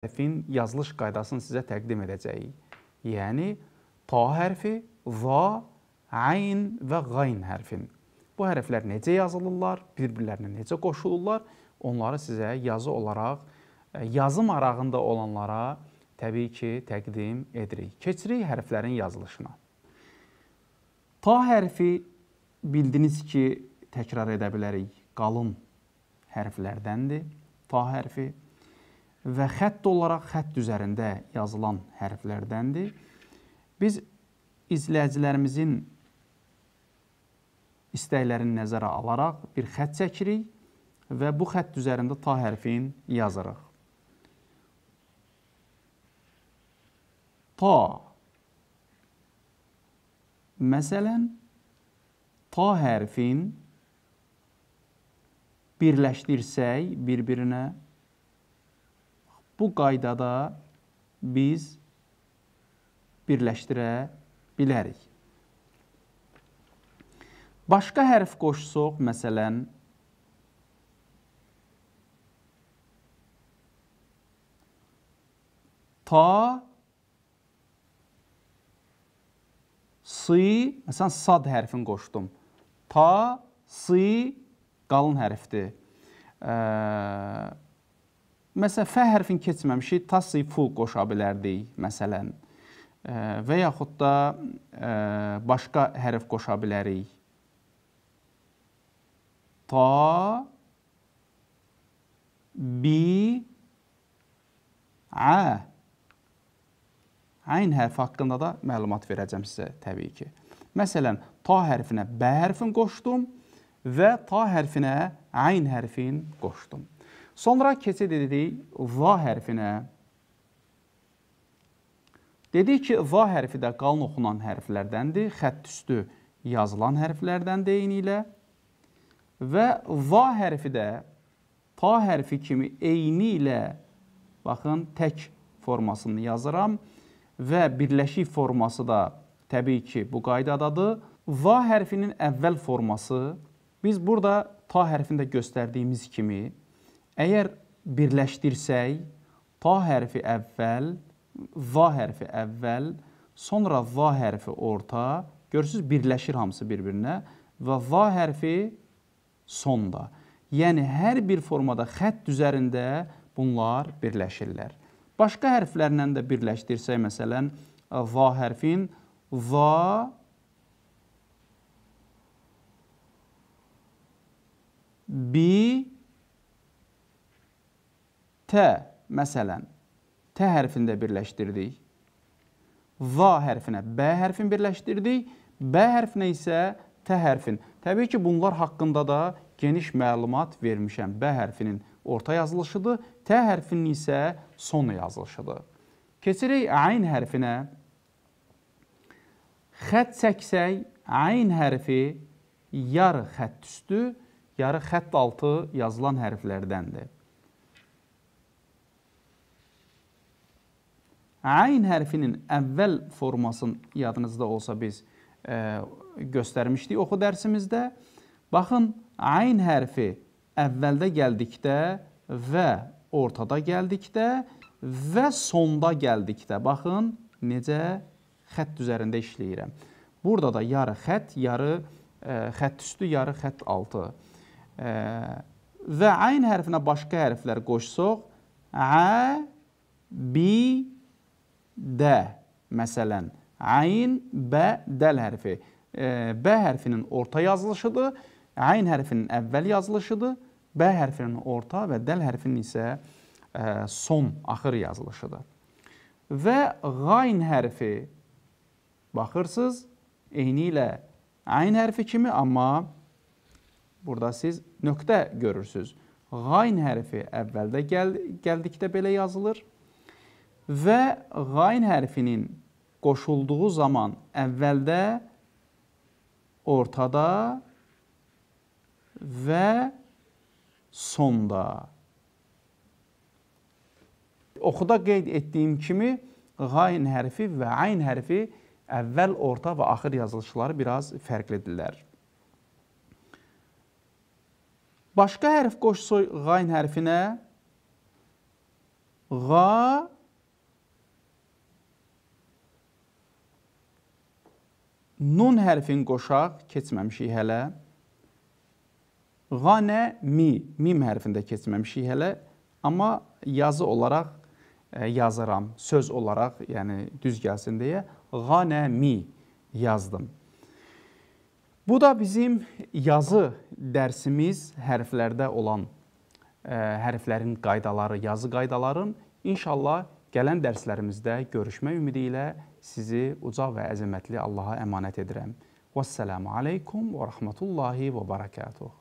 hərfin yazılış qaydasını sizə təqdim edəcəyik. Yəni, ta hərfi, va, ayn və qayn hərfin. Bu hərflər necə yazılırlar, bir-birlərinə necə qoşulurlar, onları sizə yazı olaraq, e, yazı marağında olanlara təbii ki, təqdim edirik. Keçirik hərflərin yazılışına. Ta hərfi bildiniz ki, təkrar edə bilərik, qalın hərflərdəndir. Ta hərfi və xətt olaraq xətt üzərində yazılan hərflərdəndir. Biz izləyicilərimizin istəklərini nəzərə alaraq bir xətt çəkirik və bu xətt üzərində ta hərfini yazırıq. Ta Məsələn, ta hərfin birləşdirsək bir-birinə bu qaydada biz birləşdirə bilərik. Başqa hərf qoşsuq, məsələn, ta, si, məsələn, sad hərfini qoşdum. Ta, si, qalın hərfdir. Ə, Məsələn, fə hərfini keçməmişik, tasiful qoşa bilərdik, məsələn. E, və yaxud da e, başqa hərf qoşa bilərik. Ta, bi, a. Ayn hərfi haqqında da məlumat verəcəm sizə təbii ki. Məsələn, ta hərfinə bə hərfin qoşdum və ta hərfinə ayn hərfin qoşdum. Sonra keçid edirik va hərfinə. Dedik ki, va hərfi də qalın oxunan hərflərdəndir, xətt üstü yazılan hərflərdəndir eyni ilə. Və va hərfi də pa hərfi kimi eyni ilə, baxın, tək formasını yazıram və birləşik forması da təbii ki, bu qaydadadır. Va hərfinin əvvəl forması, biz burada ta hərfində göstərdiyimiz kimi, Əgər birləşdirsək, ta hərfi əvvəl, va hərfi əvvəl, sonra va hərfi orta, görürsüz birləşir hamısı bir-birinə və va hərfi sonda. Yəni hər bir formada xətt üzərində bunlar birləşirlər. Başqa hərflərlə də birləşdirsək, məsələn, va hərfin va bi Tə, məsələn, tə hərfində birləşdirdik. Va hərfinə B hərfin birləşdirdik. B hərfinə isə tə hərfin. Təbii ki, bunlar haqqında da geniş məlumat vermişəm. B hərfinin orta yazılışıdır, T hərfinin isə son yazılışıdır. Keçirik ayn hərfinə. Xət çəksək, ayn hərfi yarı xətt üstü, yarı xətt altı yazılan hərflərdəndir. Ayn hərfinin əvvəl formasını yadınızda olsa biz ə, e, göstərmişdik oxu dərsimizdə. Baxın, ayn hərfi əvvəldə gəldikdə və ortada gəldikdə və sonda gəldikdə baxın necə xətt üzərində işləyirəm. Burada da yarı xətt, yarı ə, e, xətt üstü, yarı xətt altı. Ə, e, və ayn hərfinə başqa hərflər qoşsoq, ə, bi, də, məsələn, ayn, bə, dəl hərfi. E, B hərfinin orta yazılışıdır, ayn hərfinin əvvəl yazılışıdır, B hərfinin orta və dəl hərfinin isə e, son, axır yazılışıdır. Və qayn hərfi, baxırsınız, eyni ilə ayn hərfi kimi, amma burada siz nöqtə görürsünüz. Qayn hərfi əvvəldə gəl gəldikdə belə yazılır və qayn hərfinin qoşulduğu zaman əvvəldə, ortada və sonda. Oxuda qeyd etdiyim kimi, qayn hərfi və ayn hərfi əvvəl, orta və axır yazılışları biraz fərqlidirlər. Başqa hərf qoşusu qayn hərfinə qa Nun hərfin qoşaq keçməmişik hələ. Qanə mi, mim hərfində keçməmişik hələ, amma yazı olaraq e, yazıram, söz olaraq, yəni düz gəlsin deyə qanə mi yazdım. Bu da bizim yazı dərsimiz hərflərdə olan ə, e, hərflərin qaydaları, yazı qaydaların inşallah gələn dərslərimizdə görüşmək ümidi ilə sizi uca və əzəmətli Allaha əmanət edirəm. Vəssalamu aleykum və rahmetullahi və barakatuh.